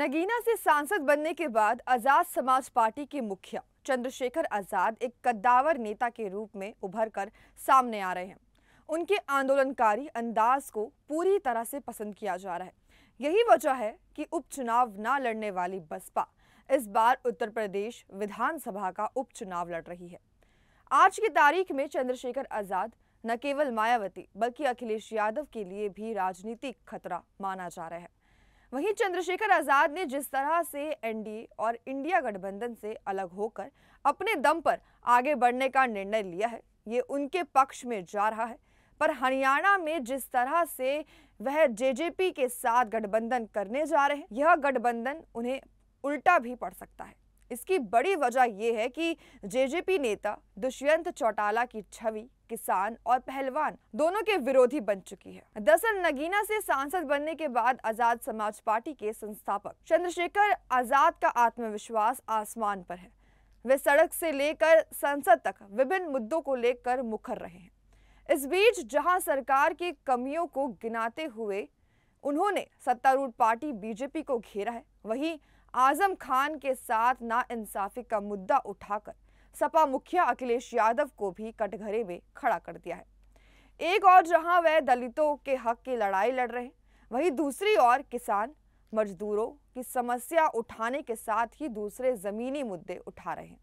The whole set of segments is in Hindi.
नगीना से सांसद बनने के बाद आजाद समाज पार्टी के मुखिया चंद्रशेखर आजाद एक कद्दावर नेता के रूप में उभर कर सामने आ रहे हैं उनके आंदोलनकारी अंदाज को पूरी तरह से पसंद किया जा रहा है यही वजह है कि उपचुनाव न लड़ने वाली बसपा इस बार उत्तर प्रदेश विधानसभा का उपचुनाव लड़ रही है आज की तारीख में चंद्रशेखर आजाद न केवल मायावती बल्कि अखिलेश यादव के लिए भी राजनीतिक खतरा माना जा रहा है वहीं चंद्रशेखर आजाद ने जिस तरह से एनडीए और इंडिया गठबंधन से अलग होकर अपने दम पर आगे बढ़ने का निर्णय लिया है ये उनके पक्ष में जा रहा है पर हरियाणा में जिस तरह से वह जेजेपी के साथ गठबंधन करने जा रहे हैं यह गठबंधन उन्हें उल्टा भी पड़ सकता है इसकी बड़ी वजह यह है कि जेजेपी नेता दुष्यंत चौटाला की छवि किसान और पहलवान दोनों के विरोधी बन चुकी है दरअसल नगीना से सांसद बनने के बाद आजाद समाज पार्टी के संस्थापक चंद्रशेखर आजाद का आत्मविश्वास आसमान पर है वे सड़क से लेकर संसद तक विभिन्न मुद्दों को लेकर मुखर रहे हैं इस बीच जहां सरकार की कमियों को गिनाते हुए उन्होंने सत्तारूढ़ पार्टी बीजेपी को घेरा है वहीं आजम खान के साथ ना इंसाफी का मुद्दा उठाकर सपा मुखिया अखिलेश यादव को भी कटघरे में खड़ा कर दिया है एक और जहां वह दलितों के हक की लड़ाई लड़ रहे वहीं दूसरी ओर किसान मजदूरों की समस्या उठाने के साथ ही दूसरे ज़मीनी मुद्दे उठा रहे हैं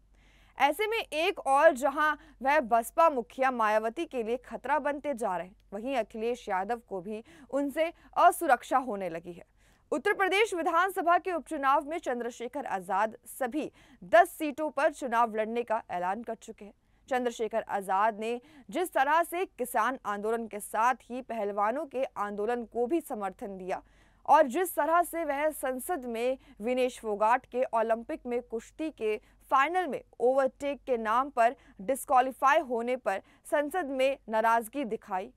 ऐसे में एक और जहां वह बसपा मुखिया मायावती के लिए खतरा बनते जा रहे हैं वहीं अखिलेश यादव को भी उनसे असुरक्षा होने लगी है उत्तर प्रदेश विधानसभा के उपचुनाव में चंद्रशेखर आजाद सभी 10 सीटों पर चुनाव लड़ने का ऐलान कर चुके हैं चंद्रशेखर आजाद ने जिस तरह से किसान आंदोलन के साथ ही पहलवानों के आंदोलन को भी समर्थन दिया और जिस तरह से वह संसद में विनेश फोगाट के ओलंपिक में कुश्ती के फाइनल में ओवरटेक के नाम पर डिस्कालीफाई होने पर संसद में नाराजगी दिखाई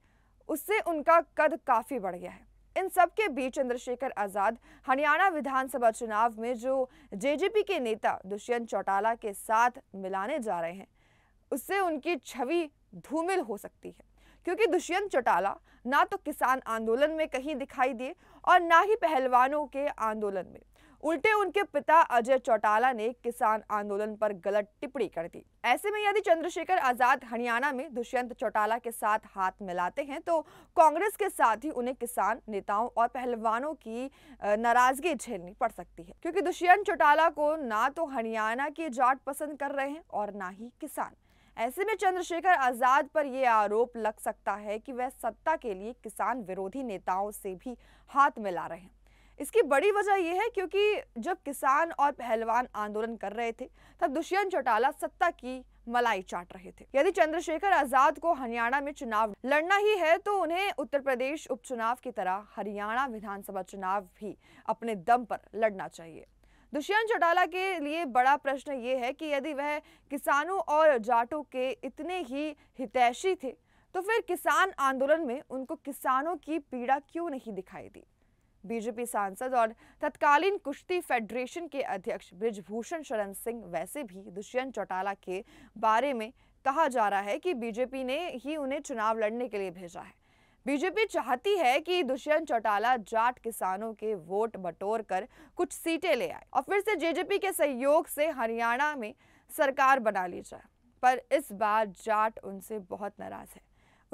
उससे उनका कद काफ़ी बढ़ गया है इन सब के बीच चंद्रशेखर आजाद हरियाणा विधानसभा चुनाव में जो जेजेपी के नेता दुष्यंत चौटाला के साथ मिलाने जा रहे हैं उससे उनकी छवि धूमिल हो सकती है क्योंकि दुष्यंत चौटाला ना तो किसान आंदोलन में कहीं दिखाई दिए और ना ही पहलवानों के आंदोलन में उल्टे उनके पिता अजय चौटाला ने किसान आंदोलन पर गलत टिप्पणी कर दी ऐसे में यदि चंद्रशेखर आजाद हरियाणा में दुष्यंत चौटाला के साथ हाथ मिलाते हैं तो कांग्रेस के साथ ही उन्हें किसान नेताओं और पहलवानों की नाराजगी झेलनी पड़ सकती है क्योंकि दुष्यंत चौटाला को ना तो हरियाणा की जाट पसंद कर रहे हैं और ना ही किसान ऐसे में चंद्रशेखर आजाद पर यह आरोप लग सकता है कि वह सत्ता के लिए किसान विरोधी नेताओं से भी हाथ मिला रहे हैं इसकी बड़ी वजह यह है क्योंकि जब किसान और पहलवान आंदोलन कर रहे थे तब दुष्यंत चौटाला सत्ता की मलाई चाट रहे थे यदि चंद्रशेखर आजाद को हरियाणा में चुनाव लड़ना ही है तो उन्हें उत्तर प्रदेश उपचुनाव की तरह हरियाणा विधानसभा चुनाव भी अपने दम पर लड़ना चाहिए दुष्यंत चौटाला के लिए बड़ा प्रश्न ये है कि यदि वह किसानों और जाटों के इतने ही हितैषी थे तो फिर किसान आंदोलन में उनको किसानों की पीड़ा क्यों नहीं दिखाई दी बीजेपी सांसद और तत्कालीन कुश्ती फेडरेशन के अध्यक्ष ब्रिजभूषण शरण सिंह वैसे भी दुष्यंत चौटाला के बारे में कहा जा रहा है कि बीजेपी ने ही उन्हें चुनाव लड़ने के लिए भेजा है बीजेपी चाहती है कि दुष्यंत चौटाला जाट किसानों के वोट बटोर कर कुछ सीटें ले आए और फिर से जेजेपी के सहयोग से हरियाणा में सरकार बना ली जाए पर इस बार जाट उनसे बहुत नाराज है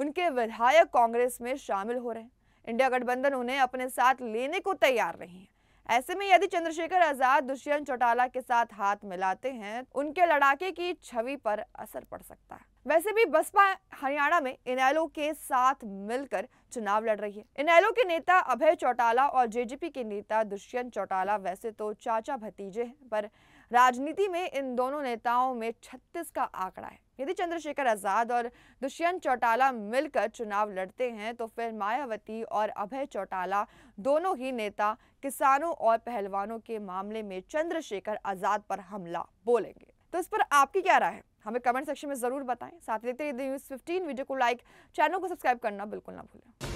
उनके विधायक कांग्रेस में शामिल हो रहे हैं इंडिया गठबंधन उन्हें अपने साथ लेने को तैयार नहीं है ऐसे में यदि चंद्रशेखर आजाद दुष्यंत चौटाला के साथ हाथ मिलाते हैं उनके लड़ाके की छवि पर असर पड़ सकता है वैसे भी बसपा हरियाणा में इनेलो के साथ मिलकर चुनाव लड़ रही है इनेलो के नेता अभय चौटाला और जेजेपी के नेता दुष्यंत चौटाला वैसे तो चाचा भतीजे हैं पर राजनीति में इन दोनों नेताओं में छत्तीस का आंकड़ा है यदि चंद्रशेखर आजाद और दुष्यंत चौटाला मिलकर चुनाव लड़ते हैं तो फिर मायावती और अभय चौटाला दोनों ही नेता किसानों और पहलवानों के मामले में चंद्रशेखर आजाद पर हमला बोलेंगे तो इस पर आपकी क्या राय है हमें कमेंट सेक्शन में जरूर बताएं साथ ही देखते रहिए न्यूज 15 वीडियो को लाइक चैनल को सब्सक्राइब करना बिल्कुल ना भूलें